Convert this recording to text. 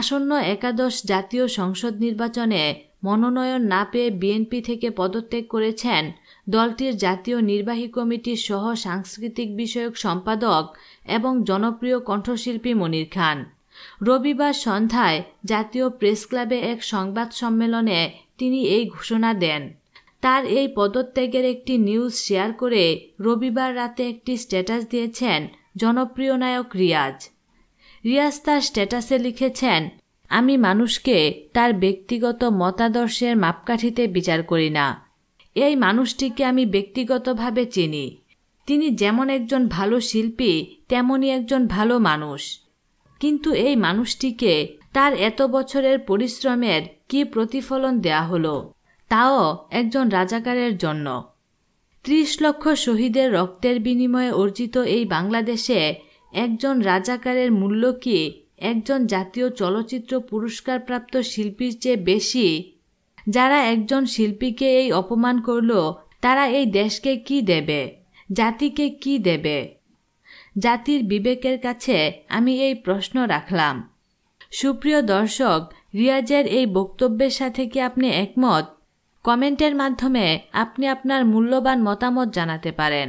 আসন্ন একাদশ জাতীয় সংসদ নির্বাচনে মনোনয়ন না পেয়ে বিএনপি থেকে পদত্যাগ করেছেন দলটির জাতীয় নির্বাহী কমিটির সহ সাংস্কৃতিক বিষয়ক সম্পাদক এবং জনপ্রিয় কণ্ঠশিল্পী মনির খান রবিবার সন্ধ্যায় জাতীয় প্রেস ক্লাবে এক সংবাদ সম্মেলনে তিনি এই ঘোষণা দেন তার এই পদত্যাগের একটি নিউজ শেয়ার করে রবিবার রাতে একটি স্ট্যাটাস দিয়েছেন জনপ্রিয় নায়ক রিয়াজ রিয়াজ তার স্ট্যাটাসে লিখেছেন আমি মানুষকে তার ব্যক্তিগত মতাদর্শের মাপকাঠিতে বিচার করি না এই মানুষটিকে আমি ব্যক্তিগতভাবে চিনি তিনি যেমন একজন ভালো শিল্পী তেমনই একজন ভালো মানুষ কিন্তু এই মানুষটিকে তার এত বছরের পরিশ্রমের কি প্রতিফলন দেয়া হলো তাও একজন রাজাকারের জন্য ত্রিশ লক্ষ শহীদের রক্তের বিনিময়ে অর্জিত এই বাংলাদেশে একজন রাজাকারের মূল্য কি একজন জাতীয় চলচ্চিত্র পুরস্কারপ্রাপ্ত শিল্পীর চেয়ে বেশি যারা একজন শিল্পীকে এই অপমান করল তারা এই দেশকে কি দেবে জাতিকে কি দেবে জাতির বিবেকের কাছে আমি এই প্রশ্ন রাখলাম সুপ্রিয় দর্শক রিয়াজের এই বক্তব্যের সাথে কি আপনি একমত কমেন্টের মাধ্যমে আপনি আপনার মূল্যবান মতামত জানাতে পারেন